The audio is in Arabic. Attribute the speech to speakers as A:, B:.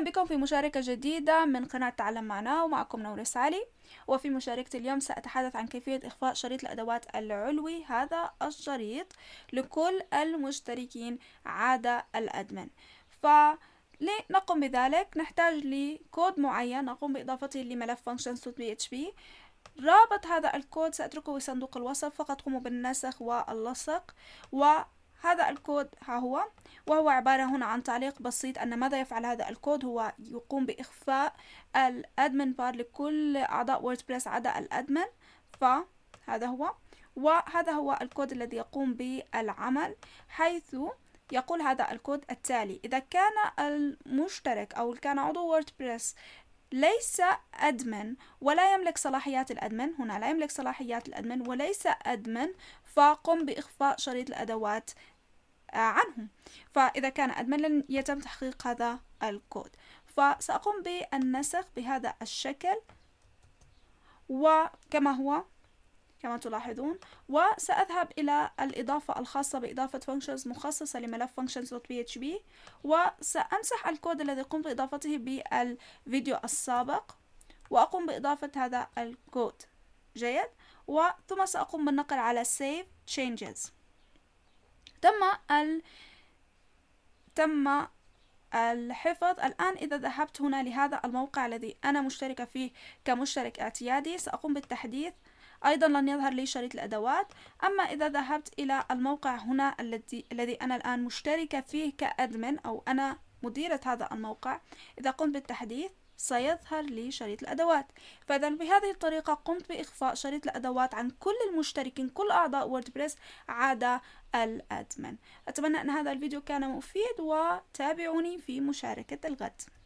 A: أهلا بكم في مشاركة جديدة من قناة تعلم معنا ومعكم نورس علي وفي مشاركة اليوم سأتحدث عن كيفية إخفاء شريط الأدوات العلوي هذا الشريط لكل المشتركين عادة الأدمن ف بذلك نحتاج لكود معين نقوم بإضافته لملف functions.php رابط هذا الكود سأتركه في صندوق الوصف فقط قوموا بالنسخ واللصق و هذا الكود ها هو وهو عبارة هنا عن تعليق بسيط أن ماذا يفعل هذا الكود هو يقوم بإخفاء الأدمن بار لكل أعضاء ووردبريس عدا الأدمن فهذا هو وهذا هو الكود الذي يقوم بالعمل حيث يقول هذا الكود التالي إذا كان المشترك أو كان عضو ووردبريس ليس أدمن ولا يملك صلاحيات الأدمن هنا لا يملك صلاحيات الأدمن وليس أدمن فقم بإخفاء شريط الأدوات عنهم فإذا كان أدمن لن يتم تحقيق هذا الكود فسأقوم بالنسخ بهذا الشكل وكما هو كما تلاحظون وسأذهب إلى الإضافة الخاصة بإضافة functions مخصصة لملف functions.php وسأمسح الكود الذي قمت بإضافته بالفيديو السابق وأقوم بإضافة هذا الكود جيد وثم سأقوم بالنقل على save changes تم ال تم الحفظ الآن إذا ذهبت هنا لهذا الموقع الذي أنا مشتركة فيه كمشترك اعتيادي سأقوم بالتحديث أيضا لن يظهر لي شريط الأدوات أما إذا ذهبت إلى الموقع هنا الذي الذي أنا الآن مشتركة فيه كأدمن أو أنا مديرة هذا الموقع إذا قمت بالتحديث سيظهر لي شريط الأدوات فإذا بهذه الطريقة قمت بإخفاء شريط الأدوات عن كل المشتركين كل أعضاء ووردبريس عدا الأدمن أتمنى أن هذا الفيديو كان مفيد وتابعوني في مشاركة الغد